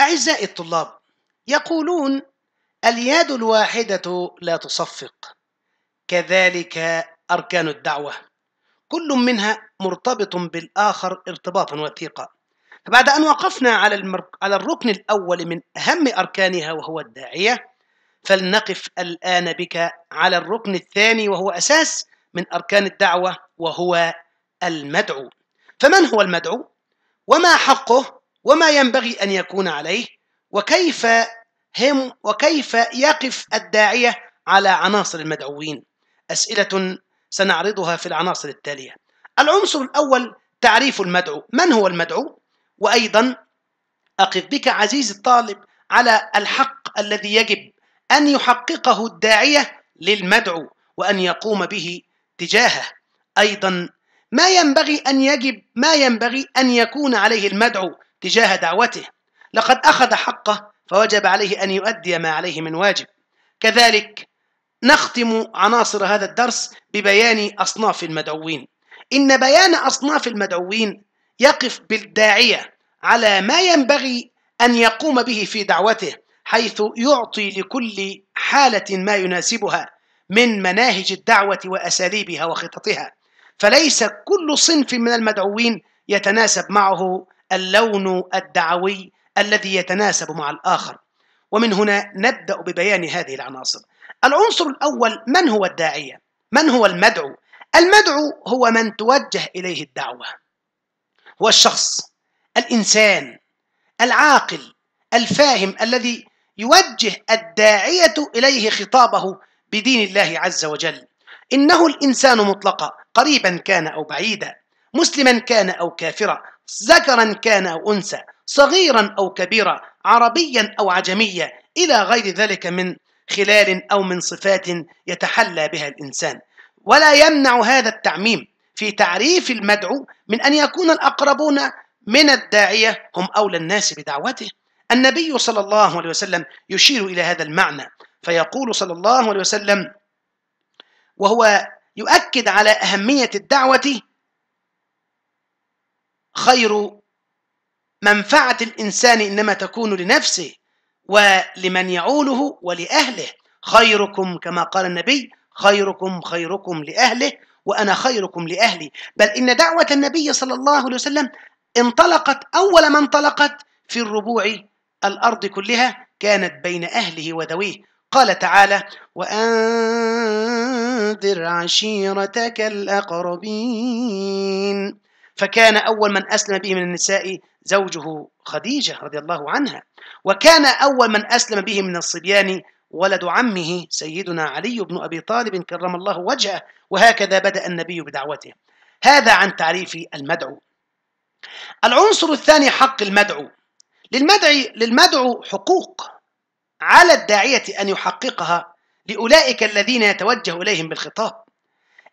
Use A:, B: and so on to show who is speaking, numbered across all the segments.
A: أعزائي الطلاب يقولون اليد الواحدة لا تصفق كذلك أركان الدعوة كل منها مرتبط بالآخر ارتباطا وثيقا فبعد أن وقفنا على, المرك... على الركن الأول من أهم أركانها وهو الداعية فلنقف الآن بك على الركن الثاني وهو أساس من أركان الدعوة وهو المدعو فمن هو المدعو؟ وما حقه؟ وما ينبغي أن يكون عليه وكيف هم وكيف يقف الداعية على عناصر المدعوين أسئلة سنعرضها في العناصر التالية العنصر الأول تعريف المدعو من هو المدعو وأيضا أقف بك عزيزي الطالب على الحق الذي يجب أن يحققه الداعية للمدعو وأن يقوم به تجاهه أيضا ما ينبغي أن يجب ما ينبغي أن يكون عليه المدعو تجاه دعوته لقد أخذ حقه فوجب عليه أن يؤدي ما عليه من واجب كذلك نختم عناصر هذا الدرس ببيان أصناف المدعوين إن بيان أصناف المدعوين يقف بالداعية على ما ينبغي أن يقوم به في دعوته حيث يعطي لكل حالة ما يناسبها من مناهج الدعوة وأساليبها وخططها فليس كل صنف من المدعوين يتناسب معه اللون الدعوي الذي يتناسب مع الآخر ومن هنا نبدأ ببيان هذه العناصر العنصر الأول من هو الداعية؟ من هو المدعو؟ المدعو هو من توجه إليه الدعوة هو الشخص الإنسان العاقل الفاهم الذي يوجه الداعية إليه خطابه بدين الله عز وجل إنه الإنسان مطلقا قريبا كان أو بعيدا مسلما كان أو كافرا ذكرا كان أو أنثى صغيرا أو كبيرا عربيا أو عجميا إلى غير ذلك من خلال أو من صفات يتحلى بها الإنسان ولا يمنع هذا التعميم في تعريف المدعو من أن يكون الأقربون من الداعية هم أولى الناس بدعوته النبي صلى الله عليه وسلم يشير إلى هذا المعنى فيقول صلى الله عليه وسلم وهو يؤكد على أهمية الدعوة غير منفعة الإنسان إنما تكون لنفسه ولمن يعوله ولأهله خيركم كما قال النبي خيركم خيركم لأهله وأنا خيركم لأهلي بل إن دعوة النبي صلى الله عليه وسلم انطلقت أول ما انطلقت في الربوع الأرض كلها كانت بين أهله وذويه قال تعالى وأنذر عشيرتك الأقربين فكان أول من أسلم به من النساء زوجه خديجة رضي الله عنها وكان أول من أسلم به من الصبيان ولد عمه سيدنا علي بن أبي طالب كرم الله وجهه وهكذا بدأ النبي بدعوته هذا عن تعريف المدعو العنصر الثاني حق المدعو للمدعي للمدعو حقوق على الداعية أن يحققها لأولئك الذين يتوجه إليهم بالخطاب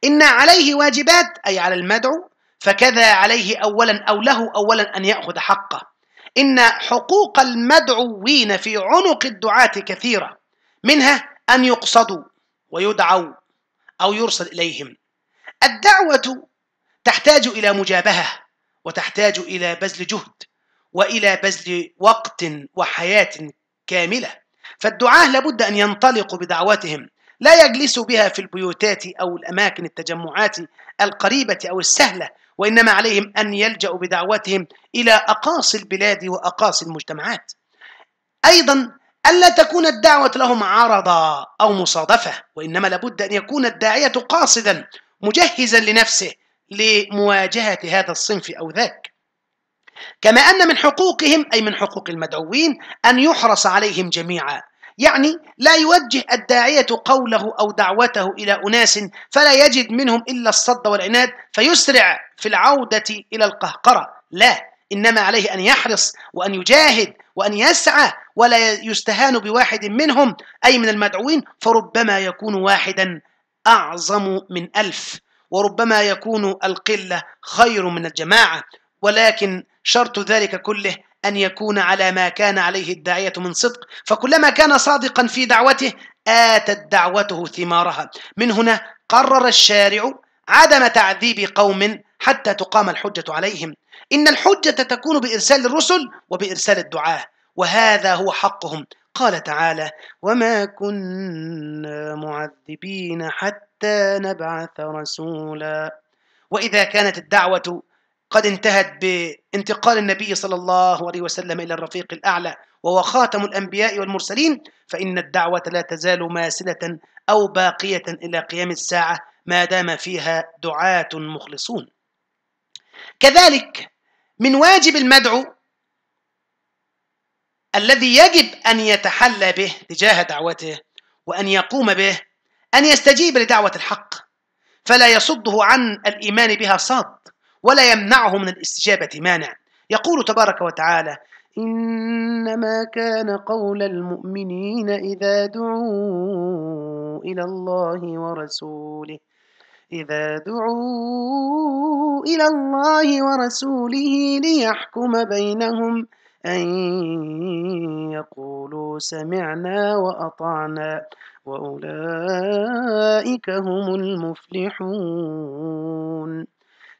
A: إن عليه واجبات أي على المدعو فكذا عليه أولا أو له أولا أن يأخذ حقه إن حقوق المدعوين في عنق الدعاة كثيرة منها أن يقصدوا ويدعوا أو يرسل إليهم الدعوة تحتاج إلى مجابهة وتحتاج إلى بذل جهد وإلى بذل وقت وحياة كاملة فالدعاة لابد أن ينطلقوا بدعوتهم لا يجلس بها في البيوتات أو الأماكن التجمعات القريبة أو السهلة وإنما عليهم أن يلجأوا بدعوتهم إلى أقاصي البلاد وأقاصي المجتمعات أيضا ألا تكون الدعوة لهم عرضا أو مصادفة وإنما لابد أن يكون الداعية قاصدا مجهزا لنفسه لمواجهة هذا الصنف أو ذاك كما أن من حقوقهم أي من حقوق المدعوين أن يحرص عليهم جميعا يعني لا يوجه الداعية قوله أو دعوته إلى أناس فلا يجد منهم إلا الصد والعناد فيسرع في العودة إلى القهقرة لا إنما عليه أن يحرص وأن يجاهد وأن يسعى ولا يستهان بواحد منهم أي من المدعوين فربما يكون واحدا أعظم من ألف وربما يكون القلة خير من الجماعة ولكن شرط ذلك كله أن يكون على ما كان عليه الداعية من صدق فكلما كان صادقا في دعوته آتت دعوته ثمارها من هنا قرر الشارع عدم تعذيب قوم حتى تقام الحجة عليهم إن الحجة تكون بإرسال الرسل وبإرسال الدعاة وهذا هو حقهم قال تعالى وما كنا معذبين حتى نبعث رسولا وإذا كانت الدعوة قد انتهت بانتقال النبي صلى الله عليه وسلم إلى الرفيق الأعلى وهو خاتم الأنبياء والمرسلين فإن الدعوة لا تزال ماسلة أو باقية إلى قيام الساعة ما دام فيها دعاة مخلصون كذلك من واجب المدعو الذي يجب أن يتحلى به تجاه دعوته وأن يقوم به أن يستجيب لدعوة الحق فلا يصده عن الإيمان بها صاد ولا يمنعه من الاستجابة مانع يقول تبارك وتعالى إنما كان قول المؤمنين إذا دعوا إلى الله ورسوله إذا دعوا إلى الله ورسوله ليحكم بينهم أن يقولوا سمعنا وأطعنا وأولئك هم المفلحون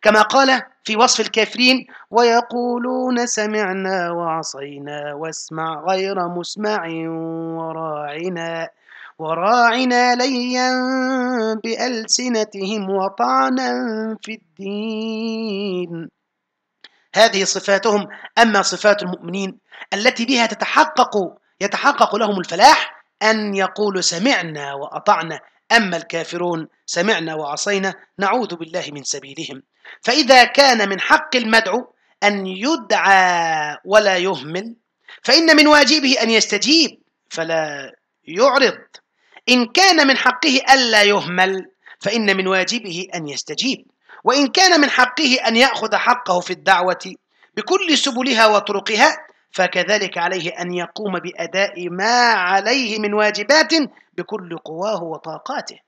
A: كما قال في وصف الكافرين ويقولون سمعنا وعصينا واسمع غير مسمع وراعنا وراعنا ليا بألسنتهم وطعنا في الدين هذه صفاتهم أما صفات المؤمنين التي بها تتحقق يتحقق لهم الفلاح أن يقولوا سمعنا وأطعنا أما الكافرون سمعنا وعصينا نعوذ بالله من سبيلهم فإذا كان من حق المدعو أن يدعى ولا يهمل فإن من واجبه أن يستجيب فلا يعرض إن كان من حقه ألا يهمل فإن من واجبه أن يستجيب وإن كان من حقه أن يأخذ حقه في الدعوة بكل سبلها وطرقها فكذلك عليه أن يقوم بأداء ما عليه من واجبات بكل قواه وطاقاته